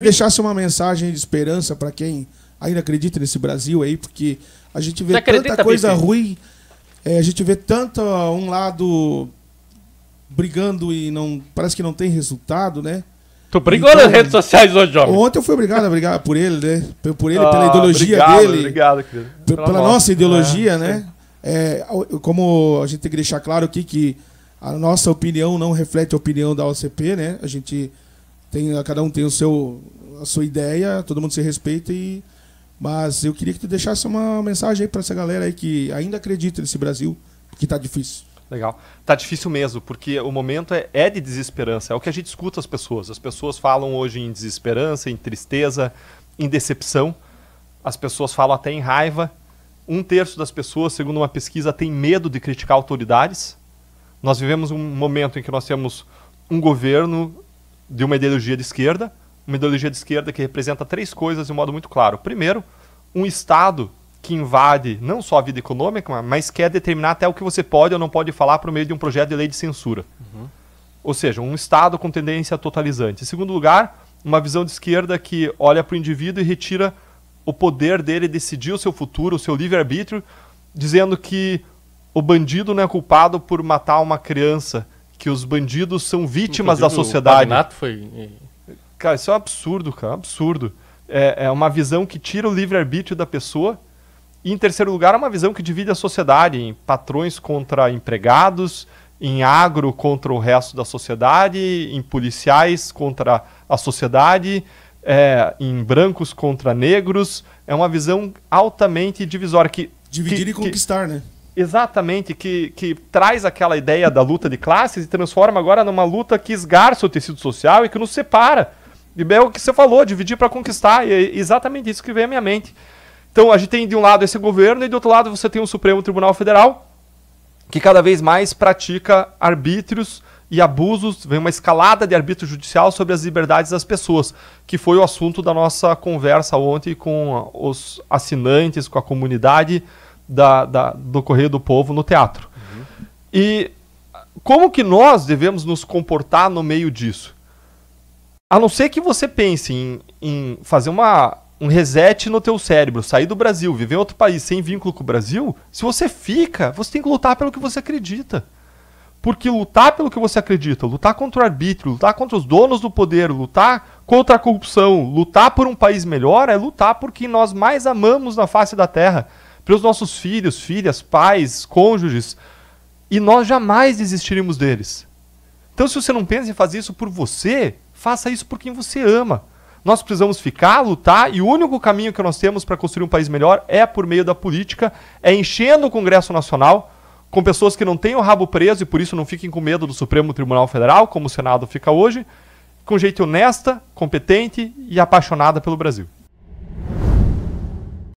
deixasse uma mensagem de esperança para quem ainda acredita nesse Brasil aí, porque a gente vê tanta coisa Bife? ruim, é, a gente vê tanto ah, um lado brigando e não parece que não tem resultado, né? Tu brigou então, nas redes sociais hoje, Jovem? Ontem eu fui obrigado a brigar por ele, né? Por ele, ah, pela ideologia obrigado, dele. Obrigado, querido. Pela, pela nossa, nossa ideologia, é, né? É, como a gente tem que deixar claro aqui que a nossa opinião não reflete a opinião da OCP, né? A gente tem, cada um tem o seu, a sua ideia, todo mundo se respeita e. Mas eu queria que tu deixasse uma mensagem aí para essa galera aí que ainda acredita nesse Brasil, que está difícil. Legal. Tá difícil mesmo, porque o momento é, é, de desesperança. É o que a gente escuta as pessoas. As pessoas falam hoje em desesperança, em tristeza, em decepção. As pessoas falam até em raiva. Um terço das pessoas, segundo uma pesquisa, tem medo de criticar autoridades. Nós vivemos um momento em que nós temos um governo de uma ideologia de esquerda, uma ideologia de esquerda que representa três coisas de um modo muito claro. Primeiro, um Estado que invade não só a vida econômica, mas quer determinar até o que você pode ou não pode falar por meio de um projeto de lei de censura. Uhum. Ou seja, um Estado com tendência totalizante. Em segundo lugar, uma visão de esquerda que olha para o indivíduo e retira o poder dele decidir o seu futuro, o seu livre-arbítrio, dizendo que o bandido não é culpado por matar uma criança que os bandidos são vítimas da sociedade. O foi... Cara, isso é um absurdo, cara, absurdo. É, é uma visão que tira o livre-arbítrio da pessoa. E, em terceiro lugar, é uma visão que divide a sociedade em patrões contra empregados, em agro contra o resto da sociedade, em policiais contra a sociedade, é, em brancos contra negros. É uma visão altamente divisória. Que, Dividir que, e conquistar, que... né? Exatamente, que, que traz aquela ideia da luta de classes e transforma agora numa luta que esgarça o tecido social e que nos separa. E é o que você falou, dividir para conquistar, e é exatamente isso que vem à minha mente. Então a gente tem de um lado esse governo e do outro lado você tem o Supremo Tribunal Federal, que cada vez mais pratica arbítrios e abusos, vem uma escalada de arbítrio judicial sobre as liberdades das pessoas, que foi o assunto da nossa conversa ontem com os assinantes, com a comunidade da, da, do Correio do Povo no teatro. Uhum. E como que nós devemos nos comportar no meio disso? A não ser que você pense em, em fazer uma, um reset no teu cérebro, sair do Brasil, viver em outro país sem vínculo com o Brasil, se você fica, você tem que lutar pelo que você acredita. Porque lutar pelo que você acredita, lutar contra o arbítrio, lutar contra os donos do poder, lutar contra a corrupção, lutar por um país melhor, é lutar por quem nós mais amamos na face da terra para os nossos filhos, filhas, pais, cônjuges, e nós jamais desistiremos deles. Então, se você não pensa em fazer isso por você, faça isso por quem você ama. Nós precisamos ficar, lutar, e o único caminho que nós temos para construir um país melhor é por meio da política, é enchendo o Congresso Nacional com pessoas que não têm o rabo preso e por isso não fiquem com medo do Supremo Tribunal Federal, como o Senado fica hoje, com gente honesta, competente e apaixonada pelo Brasil.